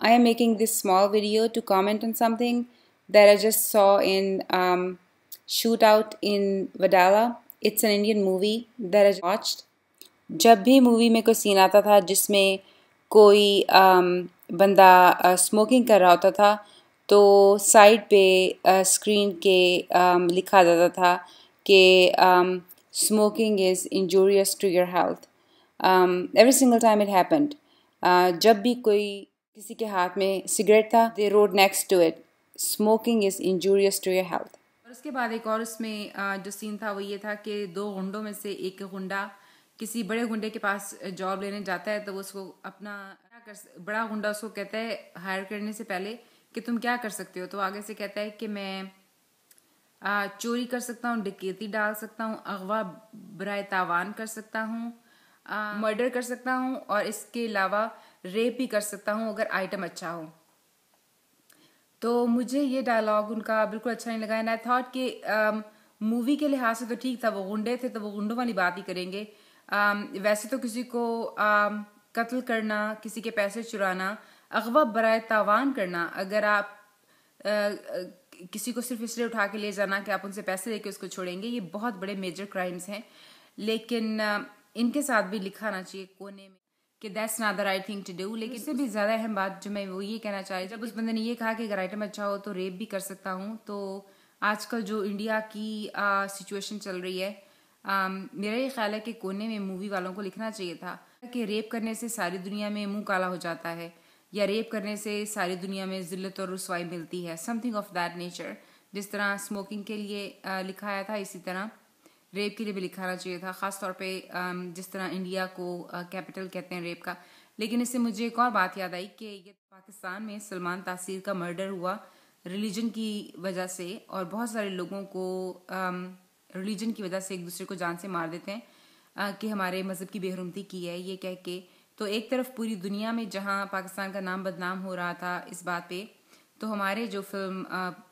I am making this small video to comment on something that I just saw in um, Shootout in Vadala. It's an Indian movie that I watched. जब भी movie में कोई scene आता था जिसमें कोई um, बंदा uh, smoking कर रहा होता था तो side पे uh, screen के um, लिखा जाता था कि um, smoking is injurious to your health. Every single time it happened. Uh, जब भी कोई किसी के हाथ में सिगरेट था they wrote next to it smoking is injurious to your health और उसके बाद एक और उसमें जो सीन था वो ये था कि दो गुंडों में से एक गुंडा किसी बड़े गुंडे के पास जॉब लेने जाता है तो वो उसको अपना कर बड़ा गुंडा उसको कहता है हायर करने से पहले कि तुम क्या कर सकते हो तो आगे से कहता है कि मैं आ, चोरी कर सकता हूँ डकैती डाल सकता हूँ अगवा बरए तावान कर सकता हूँ मर्डर कर सकता हूँ और इसके अलावा रेप भी कर सकता हूँ अगर आइटम अच्छा हो तो मुझे ये डायलॉग उनका बिल्कुल अच्छा नहीं लगा एंड आई थॉट कि मूवी um, के लिहाज से तो ठीक था वो गुंडे थे तो वो गुंडों वाली बात ही करेंगे um, वैसे तो किसी को um, कत्ल करना किसी के पैसे चुराना अगवा बरए तावान करना अगर आप uh, uh, किसी को सिर्फ इसलिए उठा के ले जाना कि आप उनसे पैसे लेके उसको छोड़ेंगे ये बहुत बड़े मेजर क्राइम्स हैं लेकिन uh, इनके साथ भी लिखाना चाहिए कोने में कि that's not the right thing to do लेकिन इससे भी ज़्यादा अहम बात जो मैं वो ये कहना चाह रही जब उस बंदे ने ये कहा कि अगर आइटम अच्छा हो तो रेप भी कर सकता हूँ तो आजकल जो इंडिया की सिचुएशन चल रही है आ, मेरा ये ख्याल है कि कोने में मूवी वालों को लिखना चाहिए था कि रेप करने से सारी दुनिया में मुंह काला हो जाता है या रेप करने से सारी दुनिया में ज़िल्लत और रसवाई मिलती है समथिंग ऑफ दैट नेचर जिस तरह स्मोकिंग के लिए आ, लिखा आया था इसी तरह रेप के लिए भी लिखाना चाहिए था ख़ास तौर पे जिस तरह इंडिया को कैपिटल कहते हैं रेप का लेकिन इससे मुझे एक और बात याद आई कि ये पाकिस्तान में सलमान तासीर का मर्डर हुआ रिलीजन की वजह से और बहुत सारे लोगों को रिलीजन की वजह से एक दूसरे को जान से मार देते हैं कि हमारे मज़हब की बेहरमती की है ये कह के तो एक तरफ पूरी दुनिया में जहाँ पाकिस्तान का नाम बदनाम हो रहा था इस बात पे तो हमारे जो फिल्म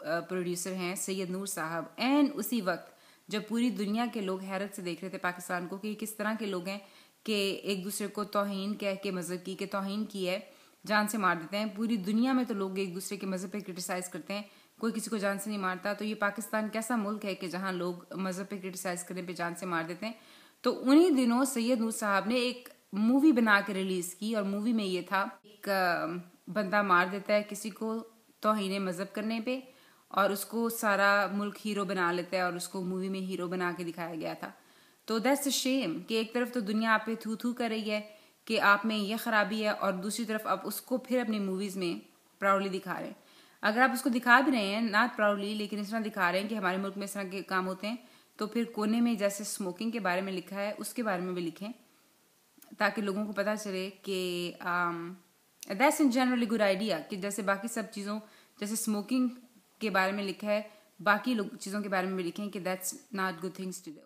प्रोड्यूसर हैं सैयद नूर साहब एंड उसी वक्त जब पूरी दुनिया के लोग हैरत से देख रहे थे पाकिस्तान को कि किस तरह के लोग हैं कि एक दूसरे को तोहन कह के मज़हब की के तोहन की है जान से मार देते हैं पूरी दुनिया में तो लोग एक दूसरे के मज़हब पे क्रिटिसाइज़ करते हैं कोई किसी को जान से नहीं मारता तो ये पाकिस्तान कैसा मुल्क है कि जहाँ लोग मज़हब पे क्रिटिसाइज़ करने पे जान से मार देते हैं तो उन्हीं दिनों सैयद नूर साहब ने एक मूवी बना के रिलीज़ की और मूवी में ये था एक बंदा मार देता है किसी को तोहन मज़हब करने पर और उसको सारा मुल्क हीरो बना लेता है और उसको मूवी में हीरो बना के दिखाया गया था तो दैट्स अ शेम कि एक तरफ तो दुनिया आप पे थू थू कर रही है कि आप में ये ख़राबी है और दूसरी तरफ आप उसको फिर अपनी मूवीज़ में प्राउडली दिखा रहे हैं अगर आप उसको दिखा भी रहे हैं नॉट प्राउडली लेकिन इस तरह दिखा रहे हैं कि हमारे मुल्क में इस तरह के काम होते हैं तो फिर कोने में जैसे स्मोकिंग के बारे में लिखा है उसके बारे में भी लिखें ताकि लोगों को पता चले कि that's in generally good idea कि जैसे बाकी सब चीज़ों जैसे स्मोकिंग के बारे में लिखा है बाकी चीज़ों के बारे में भी लिखें कि that's not good things to do